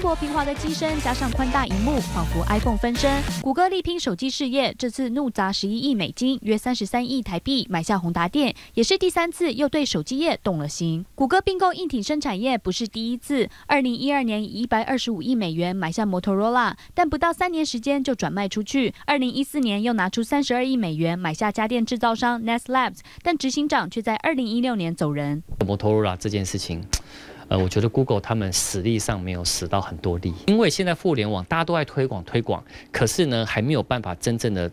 薄平滑的机身加上宽大荧幕，仿佛 iPhone 分身。谷歌力拼手机事业，这次怒砸十一亿美金，约三十三亿台币，买下宏达电，也是第三次又对手机业动了心。谷歌并购硬体生产业不是第一次，二零一二年以一百二十五亿美元买下 Motorola，但不到三年时间就转卖出去。二零一四年又拿出三十二亿美元买下家电制造商 Nest Labs，但执行长却在二零一六年走人。Motorola 这件事情。呃，我觉得 Google 他们实力上没有使到很多力，因为现在互联网大家都爱推广推广，可是呢，还没有办法真正的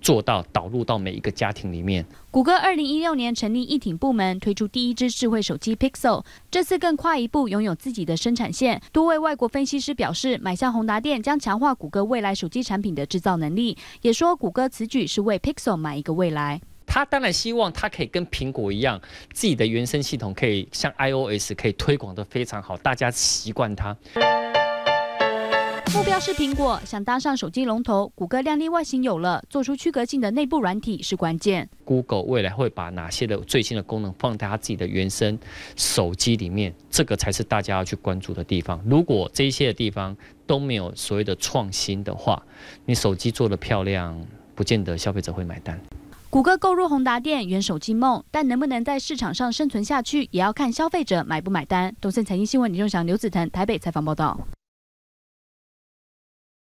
做到导入到每一个家庭里面。谷歌二零一六年成立一挺部门，推出第一支智慧手机 Pixel，这次更跨一步，拥有自己的生产线。多位外国分析师表示，买下宏达电将强化谷歌未来手机产品的制造能力，也说谷歌此举是为 Pixel 买一个未来。他当然希望他可以跟苹果一样，自己的原生系统可以像 iOS 可以推广的非常好，大家习惯它。目标是苹果想搭上手机龙头，谷歌量丽外形有了，做出区隔性的内部软体是关键。Google 未来会把哪些的最新的功能放在它自己的原生手机里面，这个才是大家要去关注的地方。如果这些的地方都没有所谓的创新的话，你手机做的漂亮，不见得消费者会买单。谷歌购入宏达电，圆手机梦，但能不能在市场上生存下去，也要看消费者买不买单。东森财经新闻李仲祥、刘子腾台北采访报道。